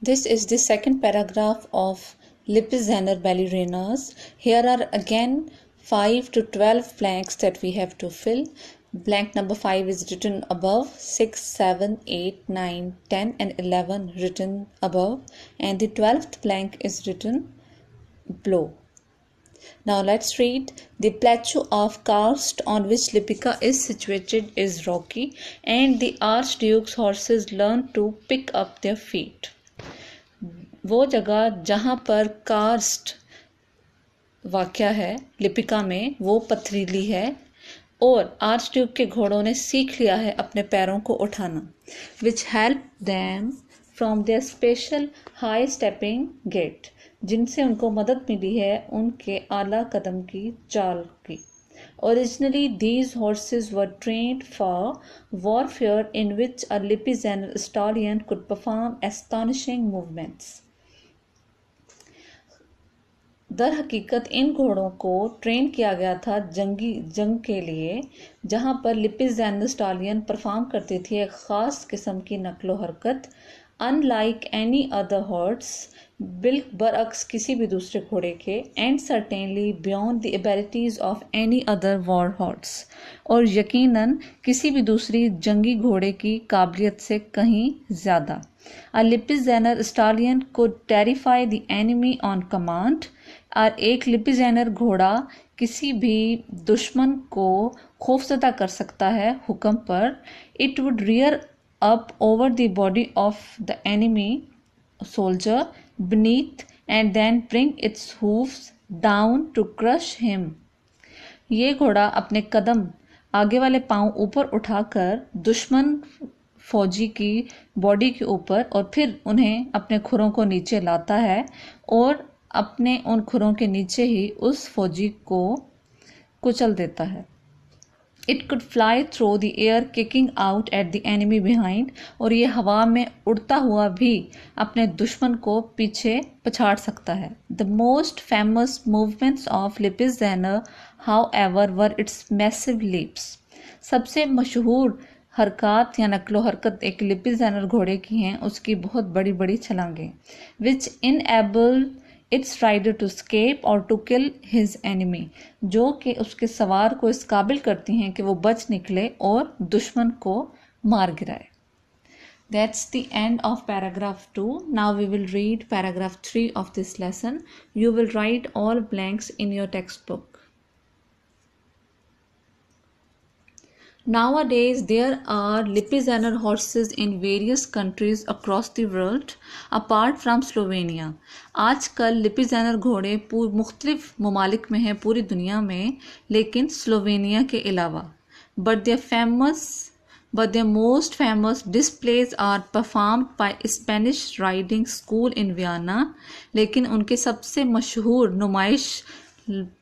This is the second paragraph of Lipizzaner ballerinas. Here are again 5 to 12 blanks that we have to fill. Blank number 5 is written above, 6, 7, 8, 9, 10 and 11 written above and the 12th blank is written below. Now let's read. The plateau of karst on which Lipica is situated is rocky and the archduke's horses learn to pick up their feet. वो जगह जहाँ पर karst वाक्य है लिपिका में वो पथरीली है और आर्च ट्यूब के घोड़ों ने सीख लिया है अपने पैरों को उठाना which help them from their special high stepping gait जिनसे उनको मदद मिली है उनके आला कदम की चाल की these these horses were for warfare in which which a Lipizzaner stallion could perform astonishing movements दर हकीकत इन घोड़ों को ट्रेन किया गया था जंगी जंग के लिए जहां पर लिपिस जैन स्टालियन परफॉर्म करती थी एक ख़ास किस्म की नकलो हरकत अनलाइक एनी अदर हॉर्ट्स बिल्क बरअक्स किसी भी दूसरे घोड़े के and certainly beyond the abilities of any other war horse और यकीनन किसी भी दूसरी जंगी घोड़े की काबिलियत से कहीं ज़्यादा अलिपिस जैनर स्टालियन को terrify the enemy on command और एक लिपिजैनर घोड़ा किसी भी दुश्मन को खौफजदा कर सकता है हुक्म पर it would rear up over the body of the enemy soldier beneath and then bring its hooves down to crush him ये घोड़ा अपने कदम आगे वाले पांव ऊपर उठाकर दुश्मन फौजी की बॉडी के ऊपर और फिर उन्हें अपने खुरों को नीचे लाता है और अपने उन खुरों के नीचे ही उस फौजी को कुचल देता है it could fly through the air kicking out at the enemy behind और ये हवा में उड़ता हुआ भी अपने दुश्मन को पीछे पछाड़ सकता है the most famous movements of Lipizzaner however were its massive leaps सबसे मशहूर हरकत या नकलो हरकत एक लिपिस जैनर घोड़े की हैं उसकी बहुत बड़ी बड़ी छलांगें which enable its rider to escape और टू किल हिज एनिमी जो कि उसके सवार को इस काबिल करती हैं कि वो बच निकले और दुश्मन को मार गिराए That's the end of paragraph 2. Now we will read paragraph 3 of this lesson. You will write all blanks in your textbook. Nowadays, there are Lipizzan horses in various countries across the world, apart from Slovenia. आजकल लिपिजैनर घोड़े पूर मुख्तलिफ ममालिक में हैं पूरी दुनिया में लेकिन स्लोवेनिया के अलावा but they famous but their most famous displays are performed by Spanish riding school in Vienna. लेकिन उनके सबसे मशहूर नुमाइश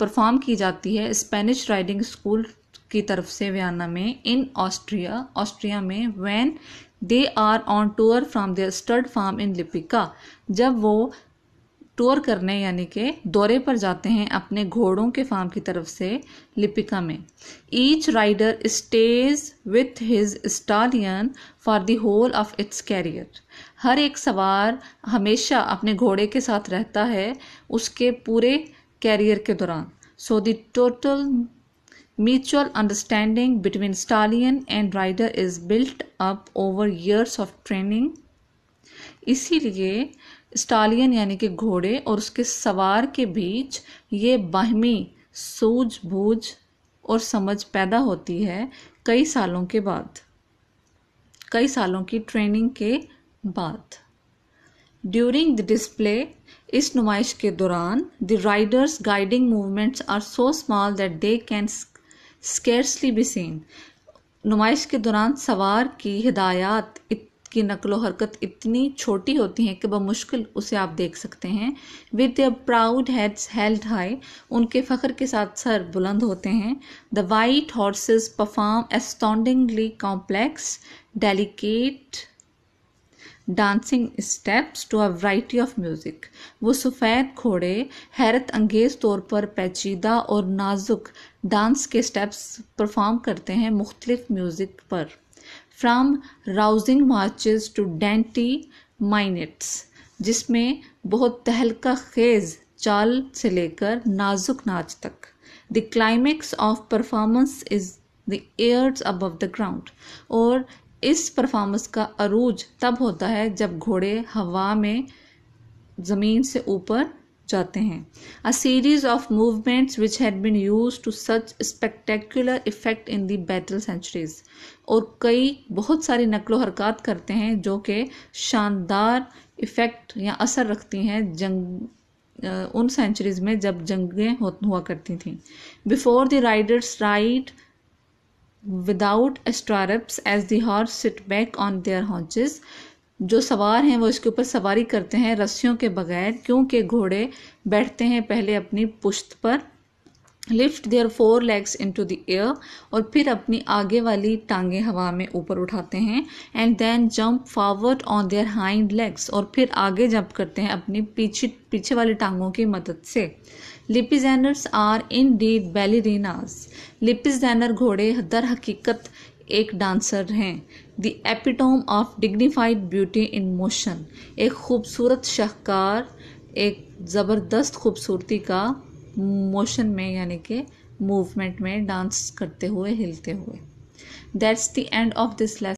परफॉर्म की जाती है स्पेनिश राइडिंग स्कूल की तरफ से वियना में इन ऑस्ट्रिया ऑस्ट्रिया में when they are on tour from their stud farm in Lipica जब वो टूर करने यानी के दौरे पर जाते हैं अपने घोड़ों के फार्म की तरफ से लिपिका में each rider stays with his stallion for the whole of its career हर एक सवार हमेशा अपने घोड़े के साथ रहता है उसके पूरे कैरियर के दौरान so the total Mutual understanding between stallion and rider is built up over years of training इसीलिए स्टालियन यानी कि घोड़े और उसके सवार के बीच ये बाहमी सूझबूझ और समझ पैदा होती है कई सालों के बाद कई सालों की ट्रेनिंग के बाद ड्यूरिंग द डिस्प्ले इस नुमाइश के दौरान the riders guiding movements are so small that they can scarcely be seen नुमाइश के दौरान सवार की हिदायत की नकलो हरकत इतनी छोटी होती है कि बमुश्किल उसे आप देख सकते हैं with their proud heads held high उनके फ़ख्र के साथ सर बुलंद होते हैं the white horses perform astoundingly complex delicate dancing steps to a variety of music वो सफ़ेद घोड़े हैरत अंगेज़ तौर पर पेचीदा और नाजुक डांस के स्टेप्स परफॉर्म करते हैं मुख्तलिफ म्यूज़िक पर from rousing marches to dainty minuets जिसमें बहुत तहलका खेज चाल से लेकर नाजुक नाच तक the climax of performance is the airs above the ground और इस परफॉर्मेंस का अरूज तब होता है जब घोड़े हवा में ज़मीन से ऊपर जाते हैं a series of movements which had been used to such spectacular effect in the battle centuries और कई बहुत सारी नकलो हरकत करते हैं जो कि शानदार इफ़ेक्ट या असर रखती हैं जंग उन सेंचुरीज़ में जब जंगें हुआ करती थी before the riders ride without stirrups as the horse sit back on their haunches जो सवार हैं वो इसके ऊपर सवारी करते हैं रस्सियों के बगैर क्योंकि घोड़े बैठते हैं पहले अपनी पुश्त पर lift their forelegs into the air और फिर अपनी आगे वाली टांगे हवा में ऊपर उठाते हैं and then jump forward on their hind legs और फिर आगे जंप करते हैं अपनी पीछे पीछे वाली टांगों की मदद से लिपिजैनर्स आर इन डीड बैलेरीनास लिपिजैनर घोड़े दर हकीकत एक डांसर हैं the epitome of dignified beauty in motion एक खूबसूरत शाहकार एक ज़बरदस्त खूबसूरती का मोशन में यानी कि मूवमेंट में डांस करते हुए हिलते हुए that's the end of this lesson